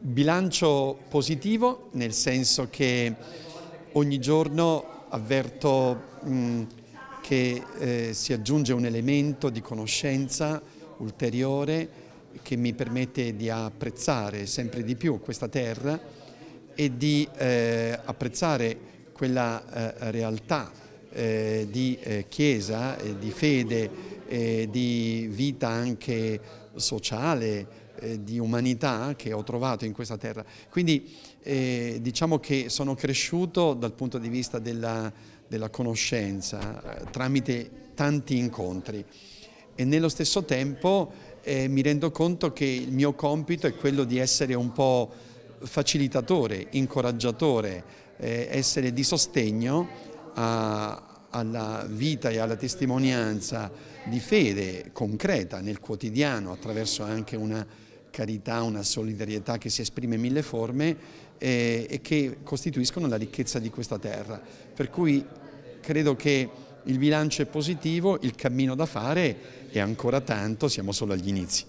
Bilancio positivo nel senso che ogni giorno avverto mh, che eh, si aggiunge un elemento di conoscenza ulteriore che mi permette di apprezzare sempre di più questa terra e di eh, apprezzare quella eh, realtà eh, di eh, chiesa e di fede eh, di vita anche sociale, eh, di umanità che ho trovato in questa terra. Quindi eh, diciamo che sono cresciuto dal punto di vista della, della conoscenza eh, tramite tanti incontri e nello stesso tempo eh, mi rendo conto che il mio compito è quello di essere un po' facilitatore, incoraggiatore, eh, essere di sostegno a, alla vita e alla testimonianza di fede concreta nel quotidiano attraverso anche una carità, una solidarietà che si esprime in mille forme eh, e che costituiscono la ricchezza di questa terra. Per cui credo che il bilancio è positivo, il cammino da fare è ancora tanto, siamo solo agli inizi.